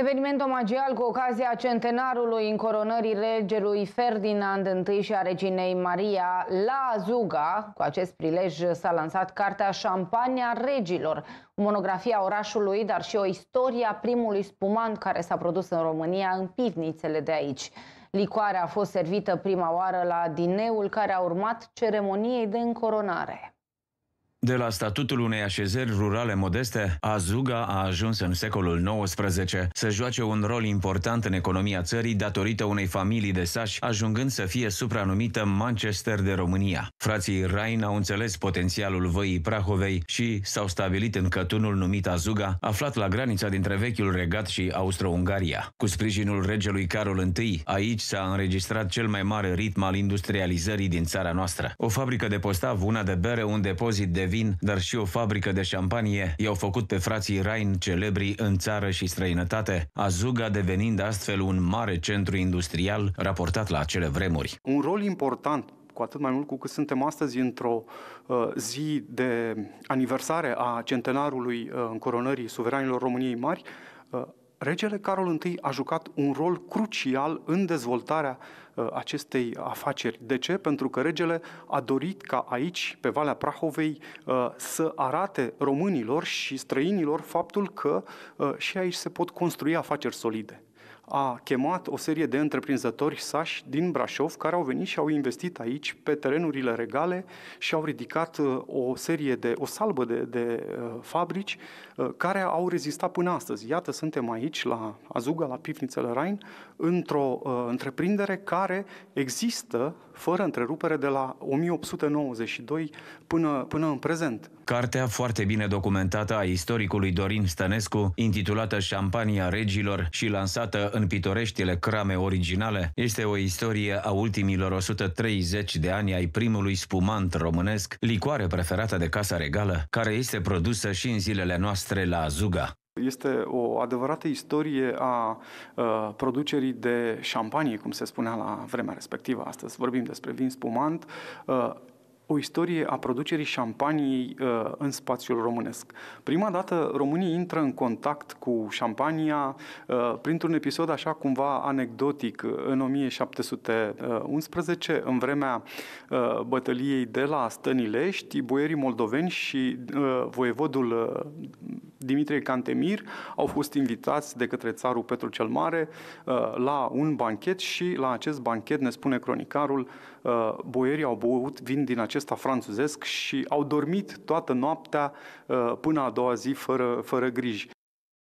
Eveniment omagial cu ocazia centenarului încoronării regelui Ferdinand I și a reginei Maria la Azuga. Cu acest prilej s-a lansat cartea Șampania regilor, monografia orașului, dar și o istorie a primului spumant care s-a produs în România în pivnițele de aici. Licoarea a fost servită prima oară la dineul care a urmat ceremoniei de încoronare. De la statutul unei așezări rurale modeste, Azuga a ajuns în secolul XIX să joace un rol important în economia țării datorită unei familii de sași, ajungând să fie supranumită Manchester de România. Frații Rain au înțeles potențialul văii Prahovei și s-au stabilit în cătunul numit Azuga, aflat la granița dintre vechiul regat și Austro-Ungaria. Cu sprijinul regelui Carol I, aici s-a înregistrat cel mai mare ritm al industrializării din țara noastră. O fabrică de postav, una de bere, un depozit de vin, dar și o fabrică de șampanie i-au făcut pe frații Rain celebri în țară și străinătate, Azuga devenind astfel un mare centru industrial raportat la acele vremuri. Un rol important cu atât mai mult cu cât suntem astăzi într-o uh, zi de aniversare a centenarului uh, încoronării suveranilor României Mari, uh, regele Carol I a jucat un rol crucial în dezvoltarea uh, acestei afaceri. De ce? Pentru că regele a dorit ca aici, pe Valea Prahovei, uh, să arate românilor și străinilor faptul că uh, și aici se pot construi afaceri solide a chemat o serie de întreprinzători sași din Brașov care au venit și au investit aici pe terenurile regale și au ridicat uh, o serie de, o salbă de, de uh, fabrici uh, care au rezistat până astăzi. Iată, suntem aici la Azuga, la Pifnițele Rain, într-o întreprindere care există fără întrerupere de la 1892 până, până în prezent. Cartea foarte bine documentată a istoricului Dorin Stănescu, intitulată Șampania Regilor și lansată în în pitoreștile crame originale este o istorie a ultimilor 130 de ani ai primului spumant românesc, licoare preferată de Casa Regală, care este produsă și în zilele noastre la Zuga. Este o adevărată istorie a uh, producerii de șampanie, cum se spunea la vremea respectivă. Astăzi vorbim despre vin spumant. Uh, o istorie a producerii șampaniei uh, în spațiul românesc. Prima dată românii intră în contact cu șampania uh, printr-un episod așa cumva anecdotic în 1711, uh, în vremea uh, bătăliei de la Stănilești, boierii moldoveni și uh, voievodul uh, Dimitrie Cantemir au fost invitați de către țarul Petru cel Mare uh, la un banchet și la acest banchet, ne spune cronicarul, uh, boierii au băut vin din acesta franțuzesc și au dormit toată noaptea uh, până a doua zi fără, fără griji.